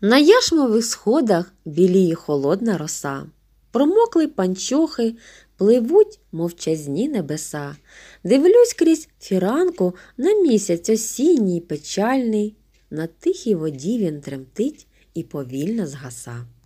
На яшмових сходах біліє холодна роса. Промокли панчохи, пливуть мовчазні небеса. Дивлюсь крізь фіранку на місяць осінній, печальний. На тихій воді він тремтить і повільно згаса.